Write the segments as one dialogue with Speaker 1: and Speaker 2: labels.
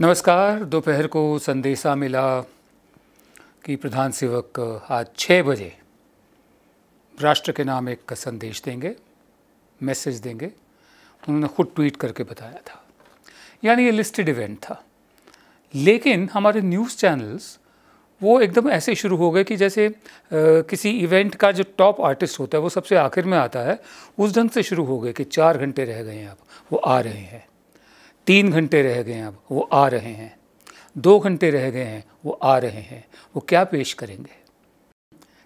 Speaker 1: नमस्कार दोपहर को संदेशा मिला कि प्रधान सेवक आज छः बजे राष्ट्र के नाम एक संदेश देंगे मैसेज देंगे उन्होंने खुद ट्वीट करके बताया था यानी ये लिस्टेड इवेंट था लेकिन हमारे न्यूज़ चैनल्स वो एकदम ऐसे शुरू हो गए कि जैसे आ, किसी इवेंट का जो टॉप आर्टिस्ट होता है वो सबसे आखिर में आता है उस ढंग से शुरू हो गए कि चार घंटे रह गए हैं अब वो आ रहे हैं तीन घंटे रह गए हैं अब वो आ रहे हैं दो घंटे रह गए हैं वो आ रहे हैं वो क्या पेश करेंगे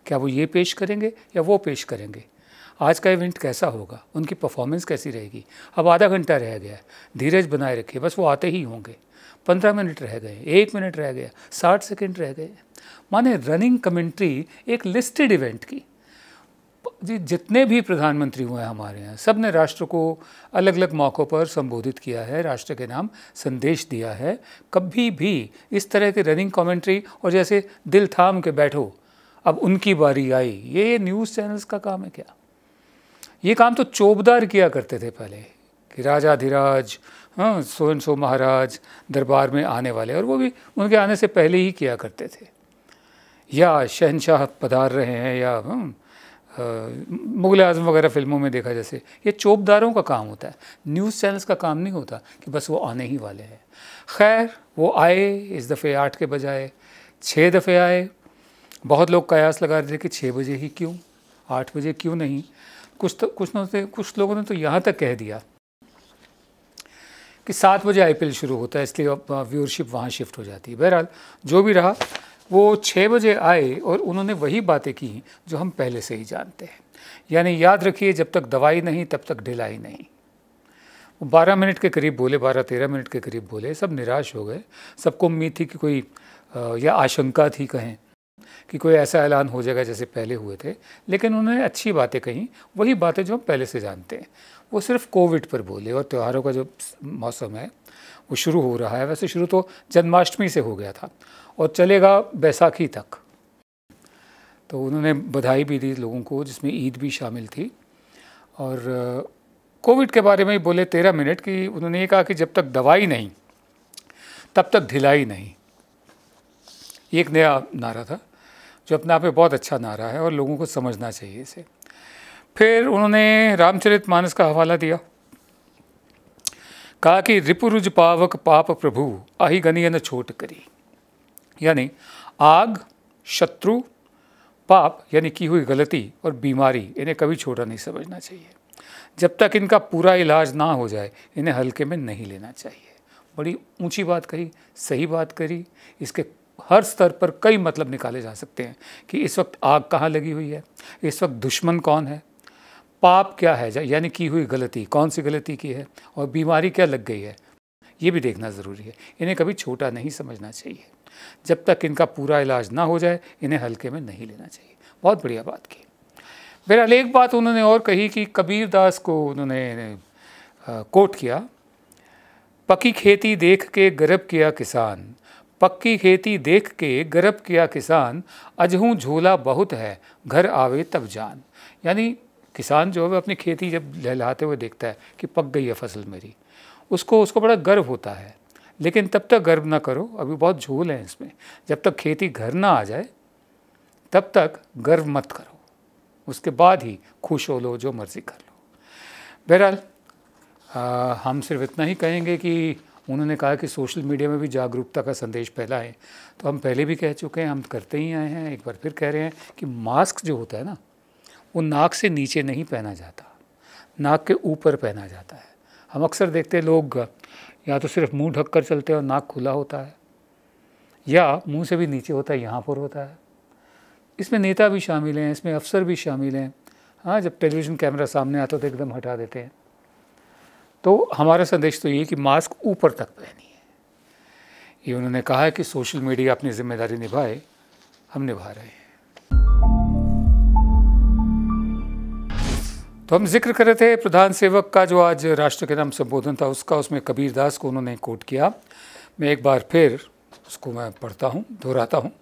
Speaker 1: क्या वो ये पेश करेंगे या वो पेश करेंगे आज का इवेंट कैसा होगा उनकी परफॉर्मेंस कैसी रहेगी अब आधा घंटा रह गया है धीरज बनाए रखिए बस वो आते ही होंगे पंद्रह मिनट रह गए एक मिनट रह गया साठ सेकेंड रह गए माने रनिंग कमेंट्री एक लिस्टेड इवेंट की जी जितने भी प्रधानमंत्री हुए हैं हमारे यहाँ सब ने राष्ट्र को अलग अलग मौक़ों पर संबोधित किया है राष्ट्र के नाम संदेश दिया है कभी भी इस तरह के रनिंग कमेंट्री और जैसे दिल थाम के बैठो अब उनकी बारी आई ये न्यूज़ चैनल्स का काम है क्या ये काम तो चोबदार किया करते थे पहले कि राजाधिराज हाँ सो सो महाराज दरबार में आने वाले और वो भी उनके आने से पहले ही किया करते थे या शहनशाह पधार रहे हैं या हाँ, मुगल आजम वगैरह फिल्मों में देखा जैसे ये चोपदारों का काम होता है न्यूज़ चैनल्स का काम नहीं होता कि बस वो आने ही वाले हैं खैर वो आए इस दफ़े आठ के बजाय छः दफ़े आए बहुत लोग कयास लगा रहे थे कि छः बजे ही क्यों आठ बजे क्यों नहीं कुछ तो कुछ ने कुछ लोगों ने तो यहाँ तक कह दिया कि सात बजे आईपीएल शुरू होता है इसलिए व्यूअरशिप वहाँ शिफ्ट हो जाती है बहरहाल जो भी रहा वो छः बजे आए और उन्होंने वही बातें की जो हम पहले से ही जानते हैं यानी याद रखिए जब तक दवाई नहीं तब तक ढिलाई नहीं वो बारह मिनट के करीब बोले बारह तेरह मिनट के करीब बोले सब निराश हो गए सबको उम्मीद थी कि कोई या आशंका थी कहें कि कोई ऐसा ऐलान हो जाएगा जैसे पहले हुए थे लेकिन उन्होंने अच्छी बातें कहीं वही बातें जो हम पहले से जानते हैं वो सिर्फ कोविड पर बोले और त्योहारों का जो मौसम है वो शुरू हो रहा है वैसे शुरू तो जन्माष्टमी से हो गया था और चलेगा बैसाखी तक तो उन्होंने बधाई भी दी लोगों को जिसमें ईद भी शामिल थी और कोविड के बारे में बोले तेरह मिनट कि उन्होंने ये कहा कि जब तक दवाई नहीं तब तक ढिलाई नहीं ये एक नया नारा था जो अपने आप में बहुत अच्छा नारा है और लोगों को समझना चाहिए इसे फिर उन्होंने रामचरित मानस का हवाला दिया कहा कि रिपुरुज पावक पाप प्रभु आही गनियन छोट करी यानी आग शत्रु पाप यानी की हुई गलती और बीमारी इन्हें कभी छोटा नहीं समझना चाहिए जब तक इनका पूरा इलाज ना हो जाए इन्हें हल्के में नहीं लेना चाहिए बड़ी ऊंची बात कही सही बात करी इसके हर स्तर पर कई मतलब निकाले जा सकते हैं कि इस वक्त आग कहाँ लगी हुई है इस वक्त दुश्मन कौन है पाप क्या है यानी की हुई गलती कौन सी गलती की है और बीमारी क्या लग गई है ये भी देखना ज़रूरी है इन्हें कभी छोटा नहीं समझना चाहिए जब तक इनका पूरा इलाज ना हो जाए इन्हें हल्के में नहीं लेना चाहिए बहुत बढ़िया बात की बहरहाल एक बात उन्होंने और कही कि कबीर दास को उन्होंने कोट किया पक्की खेती देख के गर्भ किया किसान पक्की खेती देख के गर्भ किया किसान अजहू झोला बहुत है घर आवे तब जान यानी किसान जो है अपनी खेती जब लहलाते हुए देखता है कि पक गई है फसल मेरी उसको उसको बड़ा गर्व होता है लेकिन तब तक गर्व ना करो अभी बहुत झूल है इसमें जब तक खेती घर ना आ जाए तब तक गर्व मत करो उसके बाद ही खुश हो लो जो मर्ज़ी कर लो बहरहाल हम सिर्फ इतना ही कहेंगे कि उन्होंने कहा कि सोशल मीडिया में भी जागरूकता का संदेश फैलाएं तो हम पहले भी कह चुके हैं हम करते ही आए हैं एक बार फिर कह रहे हैं कि मास्क जो होता है ना वो नाक से नीचे नहीं पहना जाता नाक के ऊपर पहना जाता है हम अक्सर देखते हैं लोग या तो सिर्फ मुंह ढक कर चलते हैं और नाक खुला होता है या मुंह से भी नीचे होता है यहाँ पर होता है इसमें नेता भी शामिल हैं इसमें अफसर भी शामिल हैं हाँ जब टेलीविज़न कैमरा सामने आता तो एकदम हटा देते हैं तो हमारा संदेश तो ये कि मास्क ऊपर तक पहनी है ये उन्होंने कहा है कि सोशल मीडिया अपनी जिम्मेदारी निभाए हम निभा रहे हैं तो हम जिक्र कर रहे थे प्रधान सेवक का जो आज राष्ट्र के नाम संबोधन था उसका उसमें कबीर दास को उन्होंने कोट किया मैं एक बार फिर उसको मैं पढ़ता हूँ दोहराता हूँ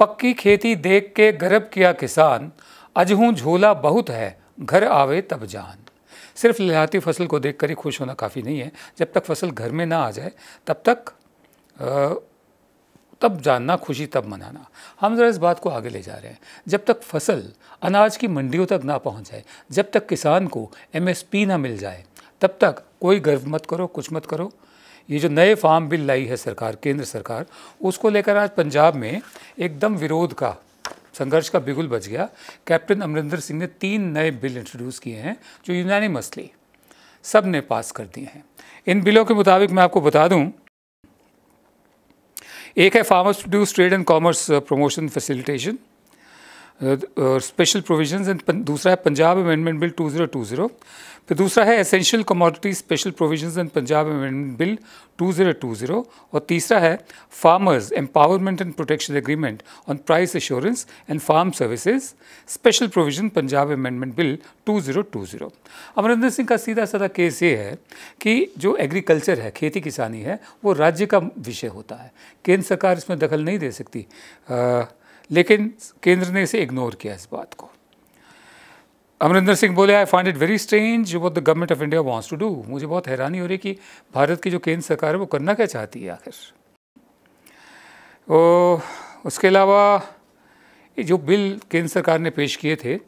Speaker 1: पक्की खेती देख के गर्व किया किसान अजहू झोला बहुत है घर आवे तब जान सिर्फ लहलाती फसल को देखकर ही खुश होना काफ़ी नहीं है जब तक फसल घर में ना आ जाए तब तक आ, तब जानना खुशी तब मनाना हम ज़रा इस बात को आगे ले जा रहे हैं जब तक फसल अनाज की मंडियों तक ना पहुंच जाए जब तक किसान को एमएसपी ना मिल जाए तब तक कोई गर्व मत करो कुछ मत करो ये जो नए फार्म बिल लाई है सरकार केंद्र सरकार उसको लेकर आज पंजाब में एकदम विरोध का संघर्ष का बिगुल बच गया कैप्टन अमरिंदर सिंह ने तीन नए बिल इंट्रोड्यूस किए हैं जो यूनानी मसले सब ने पास कर दिए हैं इन बिलों के मुताबिक मैं आपको बता दूं एक है farmers to do trade and commerce promotion facilitation special provisions and दूसरा है पंजाब अमेंडमेंट बिल 2020 फिर दूसरा है essential commodity special provisions and Punjab amendment bill 2020 और तीसरा है farmers empowerment and protection agreement on price assurance and farm services special provision Punjab amendment bill 2020 Amarinder Singh का सीधा साधा केस ये है कि जो एग्रीकल्चर है खेती किसानी है वो राज्य का विषय होता है केंद्र सरकार इसमें दखल नहीं दे सकती आ, uh, लेकिन केंद्र ने इसे इग्नोर किया इस बात को अमरिंदर सिंह बोले I find it very strange what the government of India wants to do मुझे बहुत हैरानी हो रही कि भारत की जो केंद्र सरकार है वो करना क्या चाहती है आखिर वो उसके अलावा जो बिल केंद्र सरकार ने पेश किए थे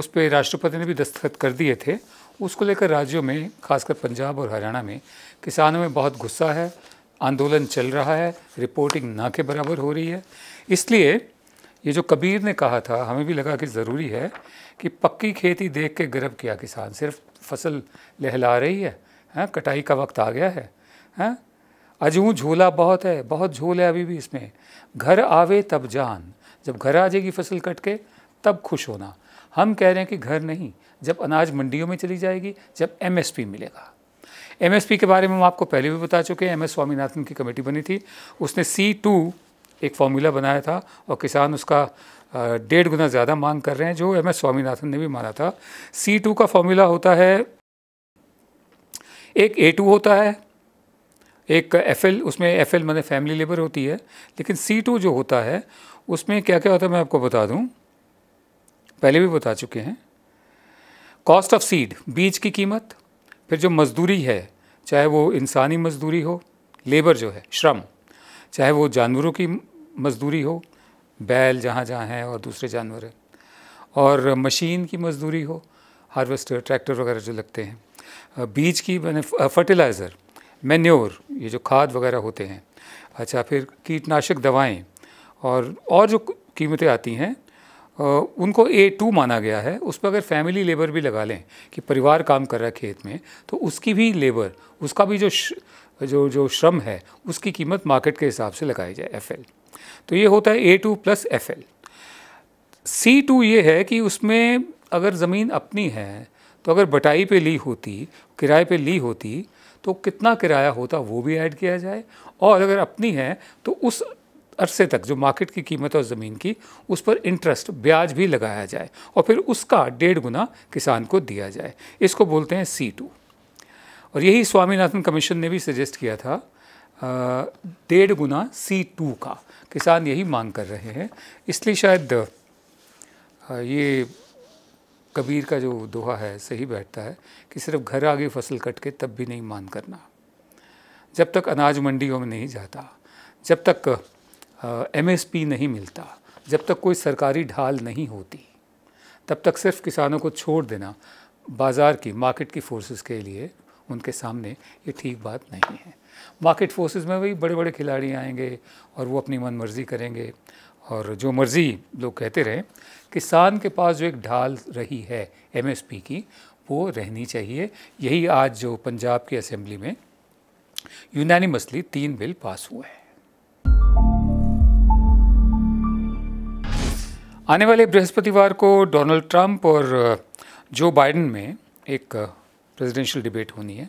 Speaker 1: उस पर राष्ट्रपति ने भी दस्तखत कर दिए थे उसको लेकर राज्यों में खासकर पंजाब और हरियाणा में किसानों में बहुत गुस्सा है आंदोलन चल रहा है रिपोर्टिंग ना के बराबर हो रही है इसलिए ये जो कबीर ने कहा था हमें भी लगा कि ज़रूरी है कि पक्की खेती देख के गर्व किया किसान सिर्फ फसल लहला रही है हैं हाँ, कटाई का वक्त आ गया है हैं हाँ। अजू झूला बहुत है बहुत झूल है अभी भी इसमें घर आवे तब जान जब घर आ जाएगी फसल कट के तब खुश होना हम कह रहे हैं कि घर नहीं जब अनाज मंडियों में चली जाएगी जब एम मिलेगा एम के बारे में हम आपको पहले भी बता चुके हैं एम एस स्वामीनाथन की कमेटी बनी थी उसने सी टू एक फार्मूला बनाया था और किसान उसका डेढ़ गुना ज़्यादा मांग कर रहे हैं जो एम एस स्वामीनाथन ने भी माना था सी टू का फॉर्मूला होता है एक ए टू होता है एक एफ एल उसमें एफ एल मैंने फैमिली लेबर होती है लेकिन सी टू जो होता है उसमें क्या क्या होता है मैं आपको बता दूँ पहले भी बता चुके हैं कॉस्ट ऑफ सीड बीज की कीमत फिर जो मजदूरी है चाहे वो इंसानी मजदूरी हो लेबर जो है श्रम चाहे वो जानवरों की मजदूरी हो बैल जहाँ जहाँ हैं और दूसरे जानवर हैं और मशीन की मजदूरी हो हार्वेस्टर ट्रैक्टर वगैरह जो लगते हैं बीज की मैंने फर्टिलाइज़र मैन्योर ये जो खाद वगैरह होते हैं अच्छा फिर कीटनाशक दवाएं और और जो कीमतें आती हैं उनको ए टू माना गया है उस पर अगर फैमिली लेबर भी लगा लें कि परिवार काम कर रहा है खेत में तो उसकी भी लेबर उसका भी जो श, जो जो श्रम है उसकी कीमत मार्केट के हिसाब से लगाई जाए एफ तो ये होता है A two plus F L C two ये है कि उसमें अगर ज़मीन अपनी है तो अगर बटाई पे ली होती किराए पे ली होती तो कितना किराया होता वो भी ऐड किया जाए और अगर अपनी है तो उस अरसे तक जो मार्केट की कीमत और ज़मीन की उस पर इंटरेस्ट ब्याज भी लगाया जाए और फिर उसका डेढ़ गुना किसान को दिया जाए इसको बोलते हैं सी टू और यही स्वामीनाथन कमीशन ने भी सजेस्ट किया था डेढ़ गुना सी टू का किसान यही मांग कर रहे हैं इसलिए शायद ये कबीर का जो दोहा है सही बैठता है कि सिर्फ घर आ गई फसल कट के तब भी नहीं मान करना जब तक अनाज मंडियों में नहीं जाता जब तक एमएसपी नहीं मिलता जब तक कोई सरकारी ढाल नहीं होती तब तक सिर्फ किसानों को छोड़ देना बाज़ार की मार्केट की फोर्सेस के लिए उनके सामने ये ठीक बात नहीं है मार्केट फोर्सेस में वही बड़े बड़े खिलाड़ी आएंगे और वो अपनी मन मर्ज़ी करेंगे और जो मर्ज़ी लोग कहते रहें किसान के पास जो एक ढाल रही है पी की वो रहनी चाहिए यही आज जो पंजाब की असेंबली में यूनानिमसली तीन बिल पास हुए हैं आने वाले बृहस्पतिवार को डोनाल्ड ट्रंप और जो बाइडन में एक प्रेसिडेंशियल डिबेट होनी है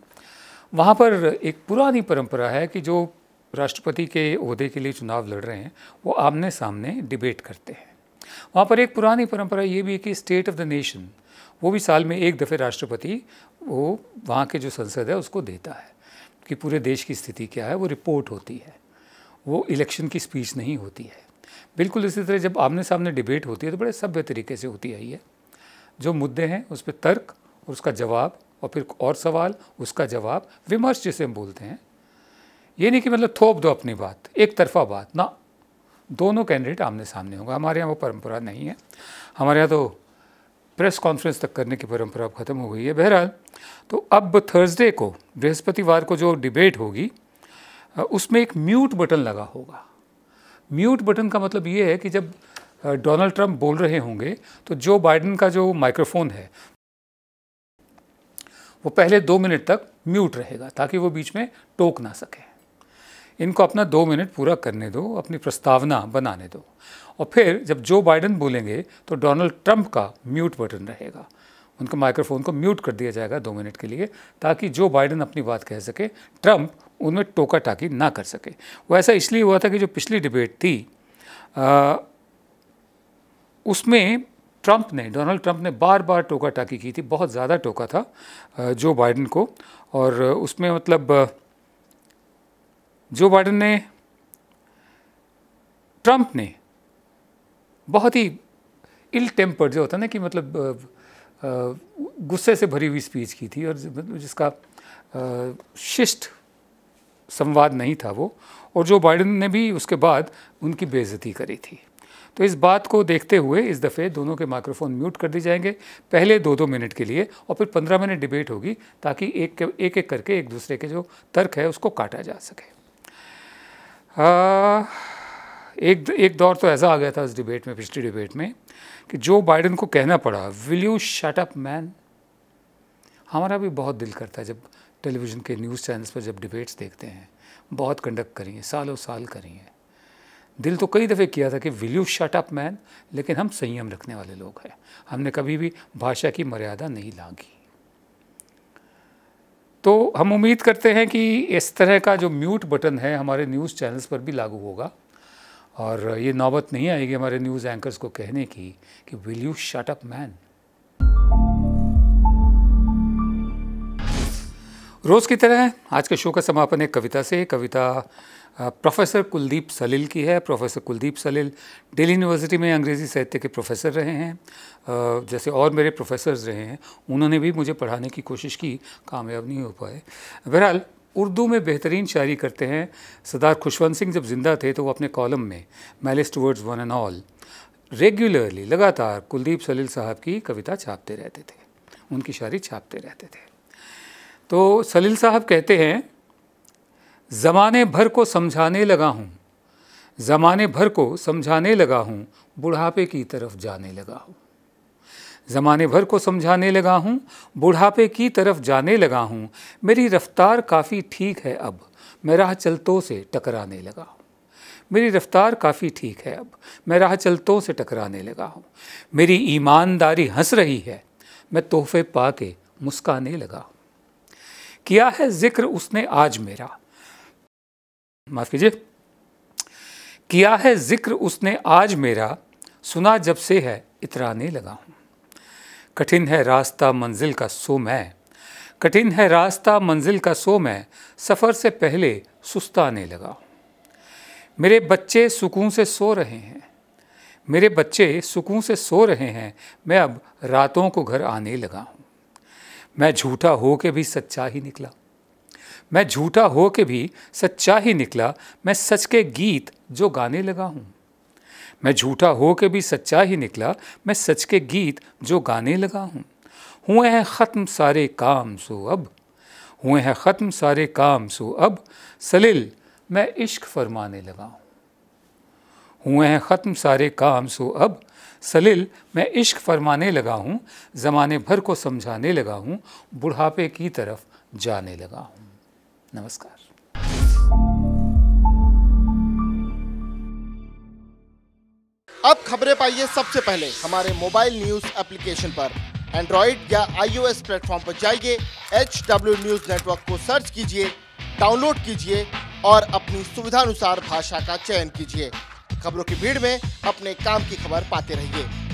Speaker 1: वहाँ पर एक पुरानी परंपरा है कि जो राष्ट्रपति के अहदे के लिए चुनाव लड़ रहे हैं वो आमने सामने डिबेट करते हैं वहाँ पर एक पुरानी परंपरा ये भी है कि स्टेट ऑफ द नेशन वो भी साल में एक दफ़े राष्ट्रपति वो वहाँ के जो संसद है उसको देता है कि पूरे देश की स्थिति क्या है वो रिपोर्ट होती है वो इलेक्शन की स्पीच नहीं होती है बिल्कुल इसी तरह जब आमने सामने डिबेट होती है तो बड़े सभ्य तरीके से होती आई है जो मुद्दे हैं उस पर तर्क और उसका जवाब और फिर और सवाल उसका जवाब विमर्श जिसे हम बोलते हैं ये नहीं कि मतलब थोप दो अपनी बात एक तरफा बात ना दोनों कैंडिडेट आमने सामने होंगे हमारे यहाँ वो परंपरा नहीं है हमारे यहाँ तो प्रेस कॉन्फ्रेंस तक करने की परंपरा ख़त्म हो गई है बहरहाल तो अब थर्सडे को बृहस्पतिवार को जो डिबेट होगी उसमें एक म्यूट बटन लगा होगा म्यूट बटन का मतलब ये है कि जब डोनाल्ड ट्रंप बोल रहे होंगे तो जो बाइडन का जो माइक्रोफोन है वो पहले दो मिनट तक म्यूट रहेगा ताकि वो बीच में टोक ना सके इनको अपना दो मिनट पूरा करने दो अपनी प्रस्तावना बनाने दो और फिर जब जो बाइडन बोलेंगे तो डोनाल्ड ट्रंप का म्यूट बटन रहेगा उनके माइक्रोफोन को म्यूट कर दिया जाएगा दो मिनट के लिए ताकि जो बाइडन अपनी बात कह सके ट्रंप उनमें टोका टाकी ना कर सके वो ऐसा इसलिए हुआ था कि जो पिछली डिबेट थी आ, उसमें ट्रंप ने डोनाल्ड ट्रंप ने बार बार टोका टाकी की थी बहुत ज़्यादा टोका था जो बाइडन को और उसमें मतलब जो बाइडन ने ट्रंप ने बहुत ही इल टेम्पर्ड जो होता है ना कि मतलब गुस्से से भरी हुई स्पीच की थी और जिसका शिष्ट संवाद नहीं था वो और जो बाइडन ने भी उसके बाद उनकी बेइज्जती करी थी तो इस बात को देखते हुए इस दफ़े दोनों के माइक्रोफोन म्यूट कर दिए जाएंगे पहले दो दो मिनट के लिए और फिर पंद्रह मिनट डिबेट होगी ताकि एक के एक एक करके एक दूसरे के जो तर्क है उसको काटा जा सके आ, एक एक दौर तो ऐसा आ गया था इस डिबेट में पिछली डिबेट में कि जो बाइडन को कहना पड़ा will you shut up man हमारा भी बहुत दिल करता है जब टेलीविज़न के न्यूज़ चैनल्स पर जब डिबेट्स देखते हैं बहुत कंडक्ट करी हैं सालों साल करी हैं दिल तो कई दफ़े किया था कि will you shut up man लेकिन हम संयम रखने वाले लोग हैं हमने कभी भी भाषा की मर्यादा नहीं लांगी तो हम उम्मीद करते हैं कि इस तरह का जो म्यूट बटन है हमारे न्यूज़ चैनल्स पर भी लागू होगा और ये नौबत नहीं आएगी हमारे न्यूज़ एंकर्स को कहने की कि will you shut up man रोज़ की तरह आज के शो का समापन एक कविता से कविता प्रोफेसर कुलदीप सलील की है प्रोफेसर कुलदीप सलील दिल्ली यूनिवर्सिटी में अंग्रेज़ी साहित्य के प्रोफेसर रहे हैं जैसे और मेरे प्रोफेसर रहे हैं उन्होंने भी मुझे पढ़ाने की कोशिश की कामयाब नहीं हो पाए बहरहाल उर्दू में बेहतरीन शायरी करते हैं सरदार खुशवंत सिंह जब ज़िंदा थे तो वो अपने कॉलम में malice towards one and all regularly लगातार कुलदीप सलील साहब की कविता छापते रहते थे उनकी शायरी छापते रहते थे तो सलील साहब कहते हैं ज़माने भर को समझाने लगा हूँ ज़माने भर को समझाने लगा हूँ बुढ़ापे की तरफ जाने लगा हूँ ज़माने भर को समझाने लगा हूँ बुढ़ापे की तरफ जाने लगा हूँ मेरी रफ़्तार काफ़ी ठीक है अब मैं राह चलतों से टकराने लगा हूँ मेरी रफ़्तार काफ़ी ठीक है अब मैं राह चलतों से टकराने लगा हूँ मेरी ईमानदारी हंस रही है मैं तोहफे पा के मुस्काने लगा हूँ किया है ज़िक्र उसने आज मेरा माफ़ कीजिए किया है ज़िक्र उसने आज मेरा सुना जब से है इतराने लगा हूँ कठिन है रास्ता मंजिल का सो मैं कठिन है रास्ता मंजिल का सो मैं सफ़र से पहले सुस्ताने लगा मेरे बच्चे सुकून से सो रहे हैं मेरे बच्चे सुकून से सो रहे हैं मैं अब रातों को घर आने लगा हूँ मैं झूठा हो के भी सच्चा ही निकला मैं झूठा हो के भी सच्चा ही निकला मैं सच के गीत जो गाने लगा हूँ मैं झूठा हो के भी सच्चा ही निकला मैं सच के गीत जो गाने लगा हूँ हुए हैं ख़त्म सारे काम सो अब हुए हैं ख़त्म सारे काम सो अब सलिल मैं इश्क फरमाने लगा हूँ हुए हैं ख़त्म सारे काम सो अब सलिल मैं इश्क फरमाने लगा हूँ ज़माने भर को समझाने लगा हूँ बुढ़ापे की तरफ जाने लगा हूँ नमस्कार अब खबरें पाइए सबसे पहले हमारे मोबाइल न्यूज एप्लीकेशन पर एंड्रॉइड या आईओएस प्लेटफॉर्म पर जाइए एच डब्ल्यू न्यूज नेटवर्क को सर्च कीजिए डाउनलोड कीजिए और अपनी सुविधानुसार भाषा का चयन कीजिए खबरों की भीड़ में अपने काम की खबर पाते रहिए